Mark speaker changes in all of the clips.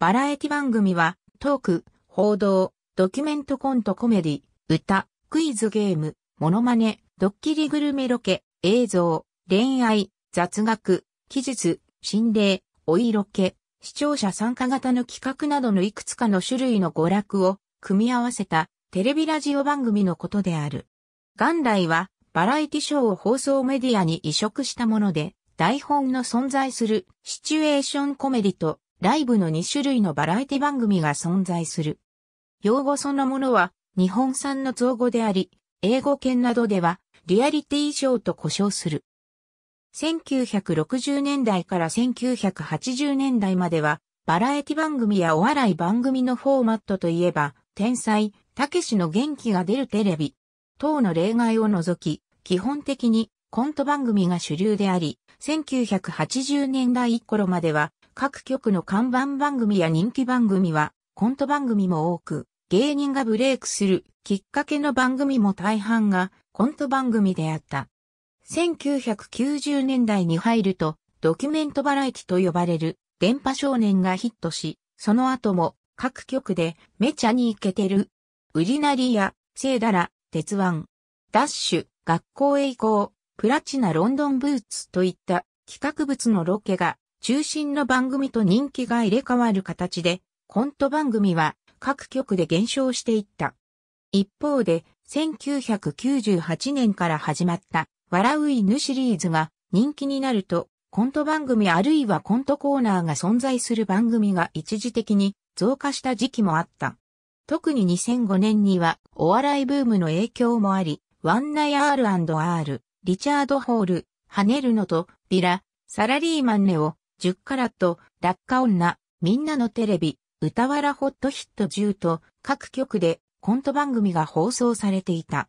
Speaker 1: バラエティ番組は、トーク、報道、ドキュメントコントコメディ、歌、クイズゲーム、モノマネ、ドッキリグルメロケ、映像、恋愛、雑学、記述、心霊、お色気、視聴者参加型の企画などのいくつかの種類の娯楽を組み合わせたテレビラジオ番組のことである。元来はバラエティショーを放送メディアに移植したもので、台本の存在するシチュエーションコメディとライブの2種類のバラエティ番組が存在する。用語そのものは日本産の造語であり、英語圏などではリアリティショーと呼称する。1960年代から1980年代までは、バラエティ番組やお笑い番組のフォーマットといえば、天才、たけしの元気が出るテレビ、等の例外を除き、基本的にコント番組が主流であり、1980年代頃までは各局の看板番組や人気番組はコント番組も多く、芸人がブレイクするきっかけの番組も大半がコント番組であった。1990年代に入ると、ドキュメントバラエティと呼ばれる電波少年がヒットし、その後も各局でめちゃにイケてる。ウりナリや、聖だら、鉄腕、ダッシュ、学校へ行こう、プラチナロンドンブーツといった企画物のロケが中心の番組と人気が入れ替わる形で、コント番組は各局で減少していった。一方で、1998年から始まった、笑う犬シリーズが人気になると、コント番組あるいはコントコーナーが存在する番組が一時的に増加した時期もあった。特に2005年にはお笑いブームの影響もあり、ワンナイ R&R、リチャード・ホール、ハネルノと、ビラ、サラリーマンネを10カラット、落下女、みんなのテレビ、歌わらホットヒット10と各局でコント番組が放送されていた。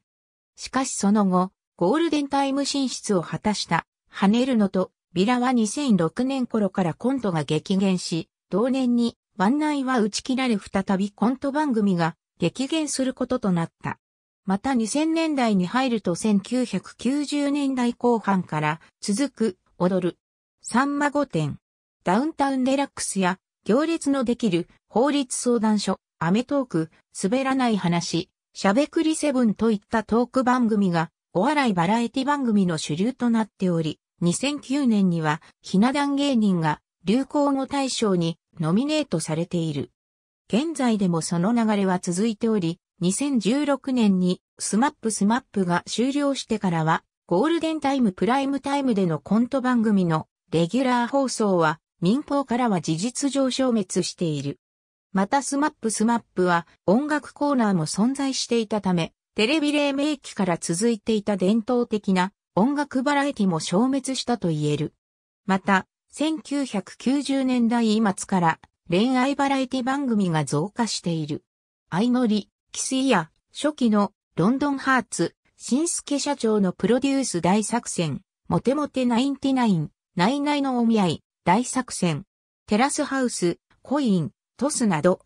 Speaker 1: しかしその後、ゴールデンタイム進出を果たした、跳ねるのと、ビラは2006年頃からコントが激減し、同年に、湾内は打ち切られ再びコント番組が激減することとなった。また2000年代に入ると1990年代後半から続く踊るサンマ御殿、ダウンタウンデラックスや、行列のできる法律相談所、アメトーク、滑らない話、しゃべくりセブンといったトーク番組が、お笑いバラエティ番組の主流となっており、2009年には、ひな壇芸人が流行語大賞にノミネートされている。現在でもその流れは続いており、2016年にスマップスマップが終了してからは、ゴールデンタイムプライムタイムでのコント番組のレギュラー放送は民放からは事実上消滅している。またスマップスマップは音楽コーナーも存在していたため、テレビ黎明期から続いていた伝統的な音楽バラエティも消滅したと言える。また、1990年代末から恋愛バラエティ番組が増加している。相乗り、キスイヤ、初期のロンドンハーツ、新助社長のプロデュース大作戦、モテモテナインティナイン、内々のお見合い、大作戦、テラスハウス、コイン、トスなど。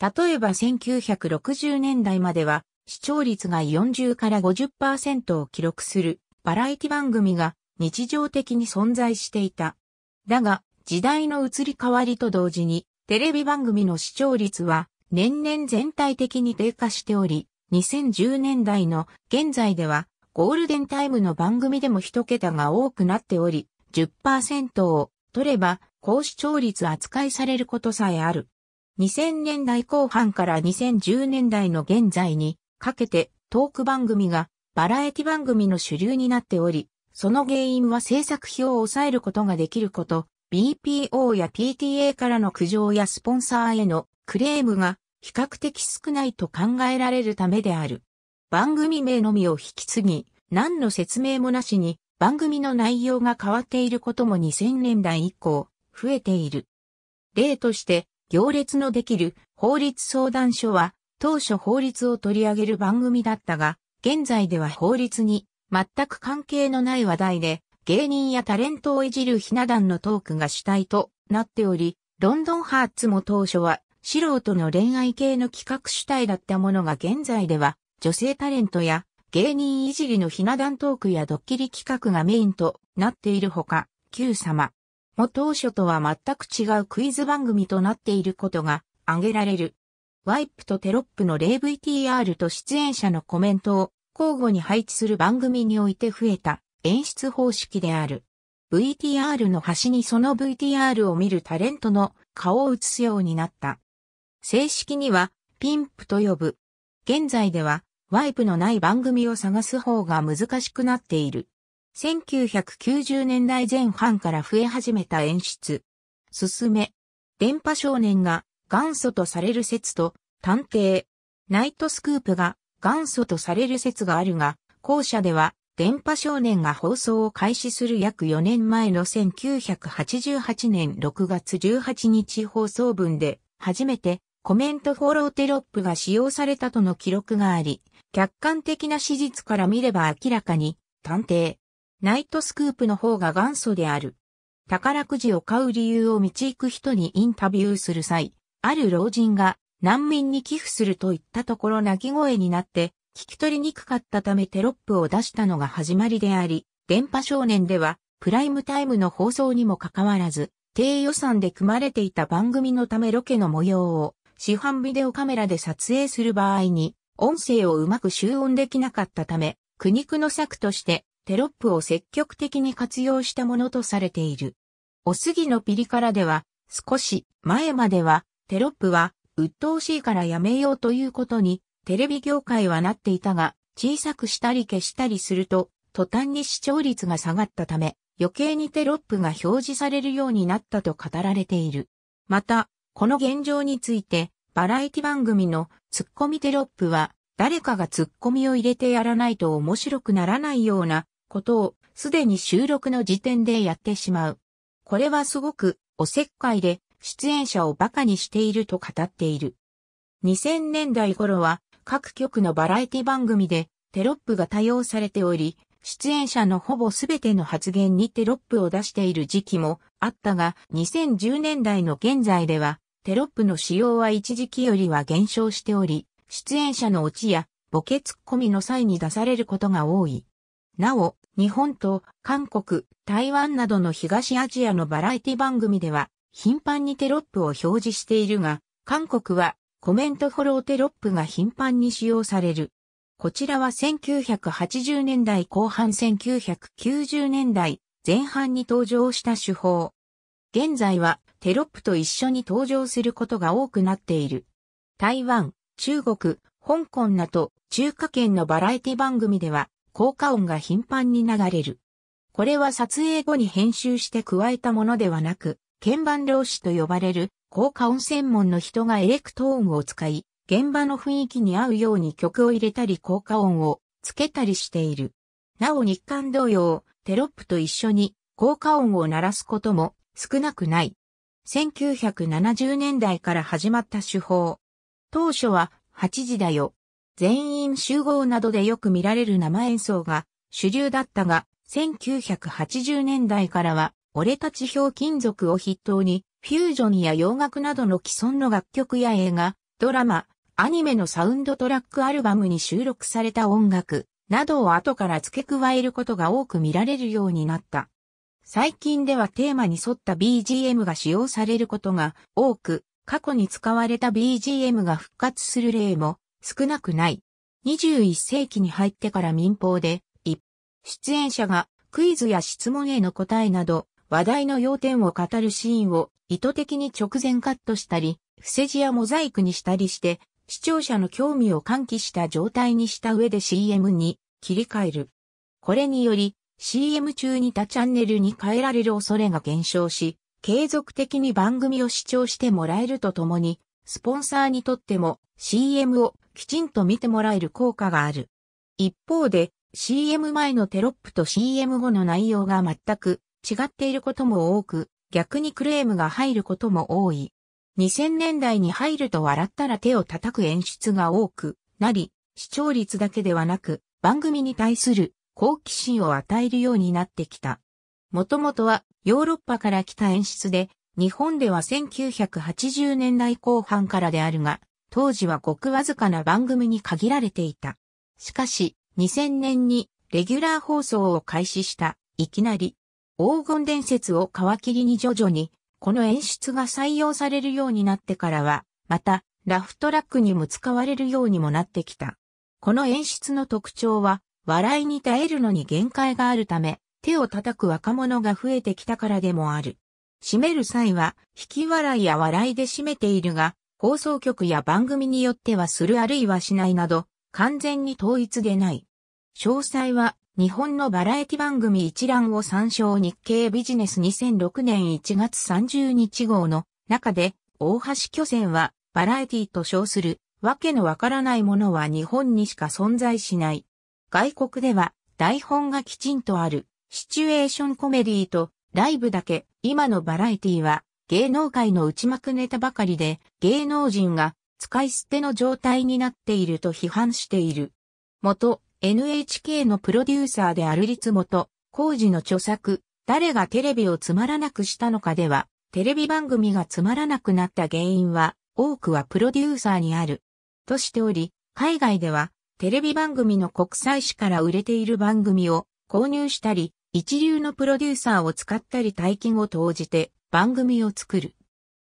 Speaker 1: 例えば1960年代までは視聴率が40から50%を記録するバラエティ番組が日常的に存在していた。だが時代の移り変わりと同時にテレビ番組の視聴率は年々全体的に低下しており、2010年代の現在ではゴールデンタイムの番組でも一桁が多くなっており、10%を取れば高視聴率扱いされることさえある。2000年代後半から2010年代の現在にかけてトーク番組がバラエティ番組の主流になっており、その原因は制作費を抑えることができること、BPO や PTA からの苦情やスポンサーへのクレームが比較的少ないと考えられるためである。番組名のみを引き継ぎ、何の説明もなしに番組の内容が変わっていることも2000年代以降、増えている。例として、行列のできる法律相談所は、当初法律を取り上げる番組だったが、現在では法律に全く関係のない話題で、芸人やタレントをいじるひな壇のトークが主体となっており、ロンドンハーツも当初は素人の恋愛系の企画主体だったものが現在では女性タレントや芸人いじりのひな壇トークやドッキリ企画がメインとなっているほか、Q 様も当初とは全く違うクイズ番組となっていることが挙げられる。ワイプとテロップの例 VTR と出演者のコメントを交互に配置する番組において増えた演出方式である。VTR の端にその VTR を見るタレントの顔を映すようになった。正式にはピンプと呼ぶ。現在ではワイプのない番組を探す方が難しくなっている。1990年代前半から増え始めた演出。すすめ。電波少年が元祖とされる説と探偵。ナイトスクープが元祖とされる説があるが、後者では電波少年が放送を開始する約4年前の1988年6月18日放送分で初めてコメントフォローテロップが使用されたとの記録があり、客観的な史実から見れば明らかに、探偵、ナイトスクープの方が元祖である。宝くじを買う理由を道行く人にインタビューする際、ある老人が難民に寄付するといったところ泣き声になって聞き取りにくかったためテロップを出したのが始まりであり、電波少年ではプライムタイムの放送にもかかわらず、低予算で組まれていた番組のためロケの模様を市販ビデオカメラで撮影する場合に音声をうまく集音できなかったため、苦肉の策としてテロップを積極的に活用したものとされている。おすぎのピリ辛では、少し前まではテロップは鬱陶しいからやめようということにテレビ業界はなっていたが、小さくしたり消したりすると、途端に視聴率が下がったため、余計にテロップが表示されるようになったと語られている。また、この現状について、バラエティ番組のツッコミテロップは、誰かがツッコミを入れてやらないと面白くならないようなことをすでに収録の時点でやってしまう。これはすごくおせっかいで出演者をバカにしていると語っている。2000年代頃は各局のバラエティ番組でテロップが多用されており、出演者のほぼ全ての発言にテロップを出している時期もあったが、2010年代の現在ではテロップの使用は一時期よりは減少しており、出演者のオチやボケツッコミの際に出されることが多い。なお、日本と韓国、台湾などの東アジアのバラエティ番組では頻繁にテロップを表示しているが、韓国はコメントフォローテロップが頻繁に使用される。こちらは1980年代後半1990年代前半に登場した手法。現在はテロップと一緒に登場することが多くなっている。台湾、中国、香港など中華圏のバラエティ番組では効果音が頻繁に流れる。これは撮影後に編集して加えたものではなく、鍵盤漁師と呼ばれる効果音専門の人がエレクトーンを使い、現場の雰囲気に合うように曲を入れたり効果音をつけたりしている。なお日韓同様、テロップと一緒に効果音を鳴らすことも少なくない。1970年代から始まった手法。当初は8時だよ。全員集合などでよく見られる生演奏が主流だったが、1980年代からは、俺たち表金属を筆頭に、フュージョンや洋楽などの既存の楽曲や映画、ドラマ、アニメのサウンドトラックアルバムに収録された音楽などを後から付け加えることが多く見られるようになった。最近ではテーマに沿った BGM が使用されることが多く、過去に使われた BGM が復活する例も少なくない。21世紀に入ってから民放で、出演者がクイズや質問への答えなど、話題の要点を語るシーンを意図的に直前カットしたり、伏せ字やモザイクにしたりして、視聴者の興味を喚起した状態にした上で CM に切り替える。これにより、CM 中に他チャンネルに変えられる恐れが減少し、継続的に番組を視聴してもらえるとともに、スポンサーにとっても CM をきちんと見てもらえる効果がある。一方で CM 前のテロップと CM 後の内容が全く違っていることも多く、逆にクレームが入ることも多い。2000年代に入ると笑ったら手を叩く演出が多くなり、視聴率だけではなく、番組に対する好奇心を与えるようになってきた。もともとはヨーロッパから来た演出で、日本では1980年代後半からであるが、当時はごくわずかな番組に限られていた。しかし、2000年にレギュラー放送を開始した、いきなり、黄金伝説を皮切りに徐々に、この演出が採用されるようになってからは、また、ラフトラックにも使われるようにもなってきた。この演出の特徴は、笑いに耐えるのに限界があるため、手を叩く若者が増えてきたからでもある。締める際は、引き笑いや笑いで締めているが、放送局や番組によってはするあるいはしないなど、完全に統一でない。詳細は、日本のバラエティ番組一覧を参照日経ビジネス2006年1月30日号の中で、大橋巨船は、バラエティと称する、わけのわからないものは日本にしか存在しない。外国では台本がきちんとあるシチュエーションコメディーとライブだけ今のバラエティは芸能界の内幕ネタばかりで芸能人が使い捨ての状態になっていると批判している。元 NHK のプロデューサーである立元工事の著作誰がテレビをつまらなくしたのかではテレビ番組がつまらなくなった原因は多くはプロデューサーにある。としており、海外ではテレビ番組の国際誌から売れている番組を購入したり、一流のプロデューサーを使ったり大金を投じて番組を作る。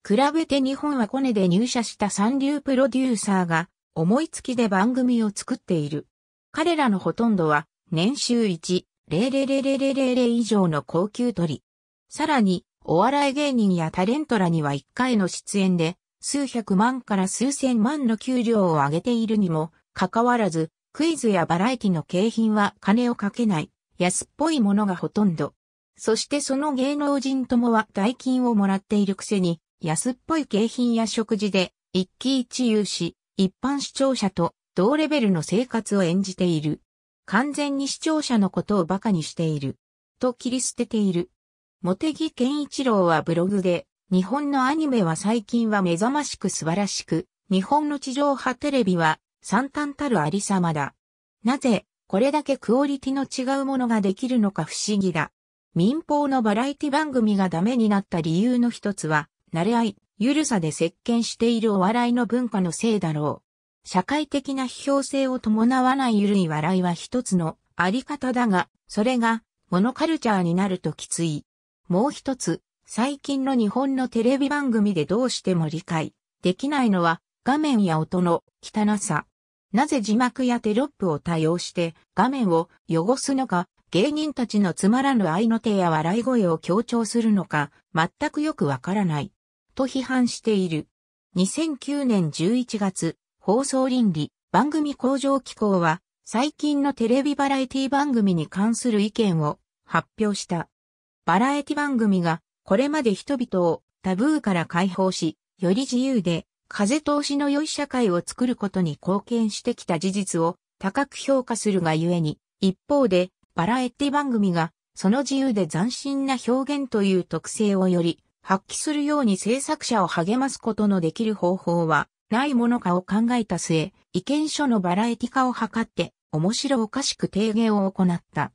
Speaker 1: 比べて日本はコネで入社した三流プロデューサーが思いつきで番組を作っている。彼らのほとんどは年収1、0 0 0 0 0 0以上の高級取り。さらに、お笑い芸人やタレントらには1回の出演で、数百万から数千万の給料を上げているにも関わらず、クイズやバラエティの景品は金をかけない、安っぽいものがほとんど。そしてその芸能人ともは代金をもらっているくせに、安っぽい景品や食事で一喜一憂し、一般視聴者と同レベルの生活を演じている。完全に視聴者のことを馬鹿にしている。と切り捨てている。茂木健一郎はブログで、日本のアニメは最近は目覚ましく素晴らしく、日本の地上波テレビは惨憺たるありさまだ。なぜ、これだけクオリティの違うものができるのか不思議だ。民放のバラエティ番組がダメになった理由の一つは、慣れ合い、ゆるさで石鹸しているお笑いの文化のせいだろう。社会的な批評性を伴わないゆるい笑いは一つのあり方だが、それが、モノカルチャーになるときつい。もう一つ、最近の日本のテレビ番組でどうしても理解できないのは、画面や音の汚さ。なぜ字幕やテロップを多用して画面を汚すのか、芸人たちのつまらぬ愛の手や笑い声を強調するのか、全くよくわからない。と批判している。2009年11月、放送倫理、番組向上機構は、最近のテレビバラエティ番組に関する意見を発表した。バラエティ番組が、これまで人々をタブーから解放し、より自由で風通しの良い社会を作ることに貢献してきた事実を高く評価するがゆえに、一方で、バラエティ番組が、その自由で斬新な表現という特性をより、発揮するように制作者を励ますことのできる方法は、ないものかを考えた末、意見書のバラエティ化を図って、面白おかしく提言を行った。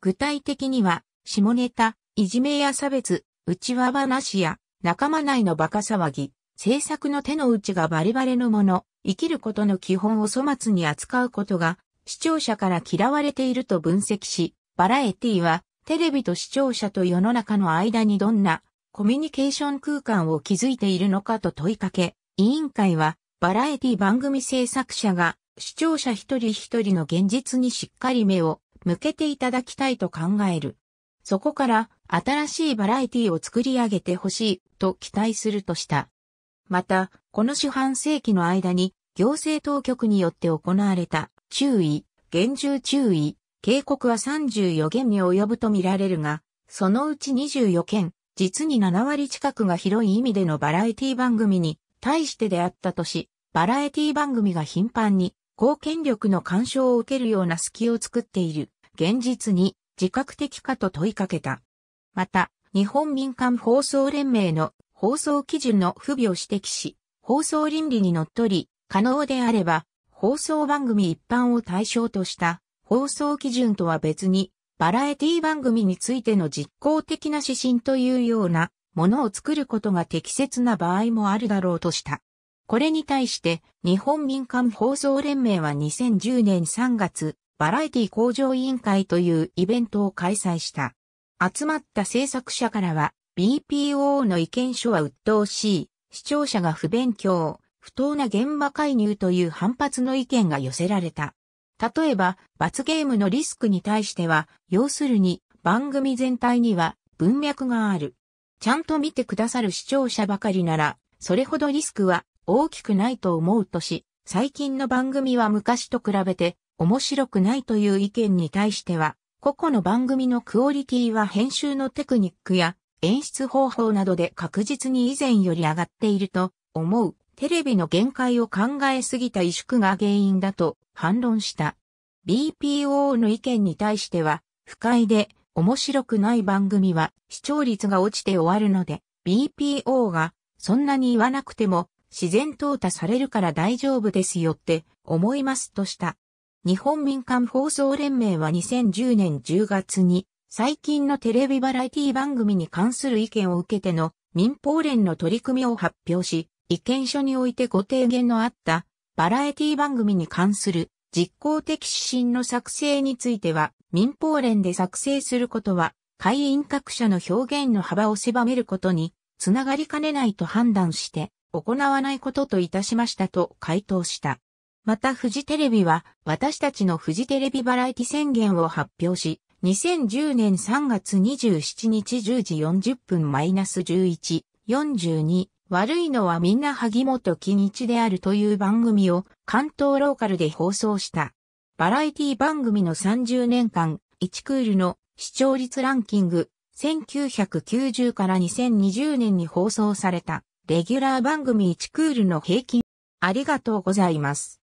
Speaker 1: 具体的には、下ネタ、いじめや差別、内輪話や仲間内のバカ騒ぎ、制作の手の内がバレバレのもの、生きることの基本を粗末に扱うことが、視聴者から嫌われていると分析し、バラエティは、テレビと視聴者と世の中の間にどんなコミュニケーション空間を築いているのかと問いかけ、委員会は、バラエティ番組制作者が、視聴者一人一人の現実にしっかり目を向けていただきたいと考える。そこから新しいバラエティを作り上げてほしいと期待するとした。また、この四半世紀の間に、行政当局によって行われた、注意、厳重注意、警告は34件に及ぶとみられるが、そのうち24件、実に7割近くが広い意味でのバラエティ番組に対してであったとし、バラエティ番組が頻繁に公権力の干渉を受けるような隙を作っている現実に自覚的かと問いかけた。また、日本民間放送連盟の放送基準の不備を指摘し、放送倫理にのっとり、可能であれば、放送番組一般を対象とした放送基準とは別に、バラエティ番組についての実効的な指針というようなものを作ることが適切な場合もあるだろうとした。これに対して日本民間放送連盟は2010年3月バラエティ向上委員会というイベントを開催した。集まった制作者からは BPO の意見書は鬱陶しい、視聴者が不勉強、不当な現場介入という反発の意見が寄せられた。例えば、罰ゲームのリスクに対しては、要するに、番組全体には文脈がある。ちゃんと見てくださる視聴者ばかりなら、それほどリスクは大きくないと思うとし、最近の番組は昔と比べて面白くないという意見に対しては、個々の番組のクオリティは編集のテクニックや演出方法などで確実に以前より上がっていると思う。テレビの限界を考えすぎた萎縮が原因だと反論した。BPO の意見に対しては、不快で面白くない番組は視聴率が落ちて終わるので、BPO がそんなに言わなくても自然淘汰されるから大丈夫ですよって思いますとした。日本民間放送連盟は2010年10月に最近のテレビバラエティ番組に関する意見を受けての民放連の取り組みを発表し、意見書においてご提言のあったバラエティ番組に関する実行的指針の作成については、民放連で作成することは、会員各社の表現の幅を狭めることに、つながりかねないと判断して、行わないことといたしましたと回答した。また、フジテレビは、私たちのフジテレビバラエティ宣言を発表し、2010年3月27日10時40分マイナス11、42、悪いのはみんな萩本に一であるという番組を関東ローカルで放送した。バラエティ番組の30年間、1クールの視聴率ランキング、1990から2020年に放送された、レギュラー番組1クールの平均。ありがとうございます。